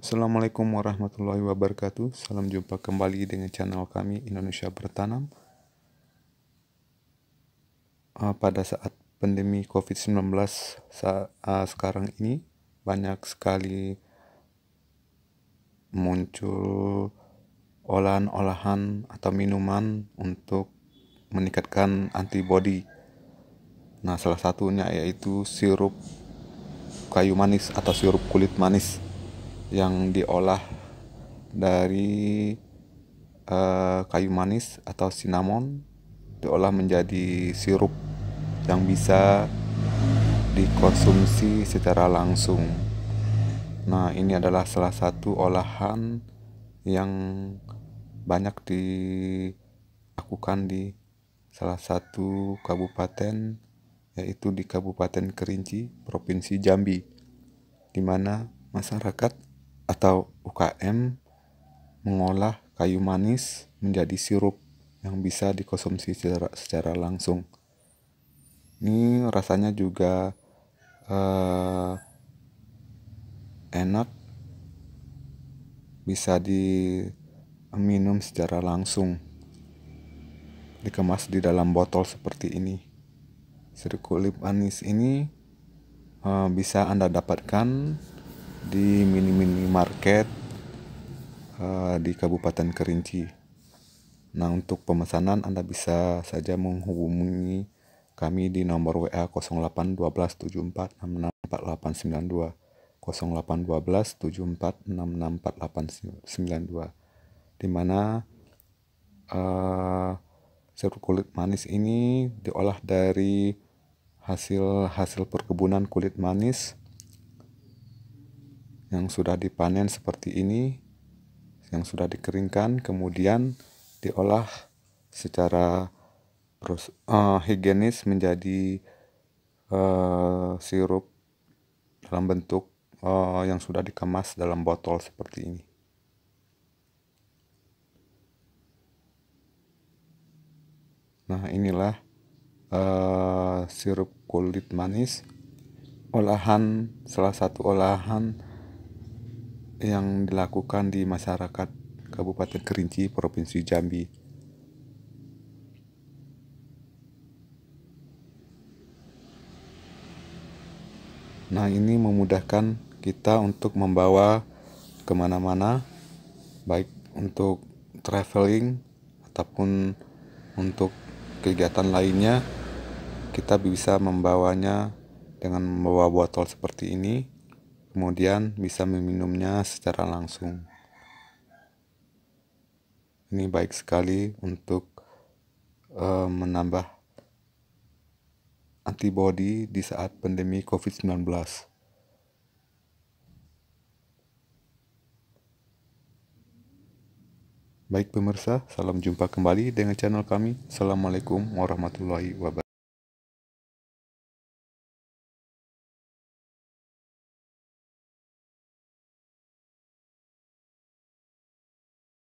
Assalamualaikum warahmatullahi wabarakatuh. Salam jumpa kembali dengan channel kami Indonesia Bertanam. Ah, pada saat pandemi COVID-19 ah, sekarang ini banyak sekali muncul olahan-olahan atau minuman untuk meningkatkan antibodi. Nah, salah satunya yaitu sirup kayu manis atau sirup kulit manis yang diolah dari uh, kayu manis atau cinnamon diolah menjadi sirup yang bisa dikonsumsi secara langsung. Nah, ini adalah salah satu olahan yang banyak dilakukan di salah satu kabupaten yaitu di Kabupaten Kerinci, Provinsi Jambi, di mana masyarakat atau UKM mengolah kayu manis menjadi sirup yang bisa dikonsumsi secara, secara langsung. Ini rasanya juga uh, enak, bisa diminum secara langsung, dikemas di dalam botol seperti ini. Sirup kulit manis ini uh, bisa Anda dapatkan di mini mini market uh, di Kabupaten Kerinci. Nah untuk pemesanan Anda bisa saja menghubungi kami di nomor WA 08 12 74 66 0812 74 66 di mana uh, eh, sirup kulit manis ini diolah dari hasil hasil perkebunan kulit manis yang sudah dipanen seperti ini yang sudah dikeringkan kemudian diolah secara uh, higienis menjadi uh, sirup dalam bentuk uh, yang sudah dikemas dalam botol seperti ini. Nah inilah uh, sirup kulit manis olahan salah satu olahan yang dilakukan di masyarakat Kabupaten Kerinci, Provinsi Jambi. Nah, ini memudahkan kita untuk membawa kemana-mana, baik untuk traveling ataupun untuk kegiatan lainnya. Kita bisa membawanya dengan membawa botol seperti ini kemudian bisa meminumnya secara langsung. Ini baik sekali untuk uh, menambah antibodi di saat pandemi COVID-19. Baik pemirsa, salam jumpa kembali dengan channel kami. Assalamualaikum warahmatullahi wabarakatuh.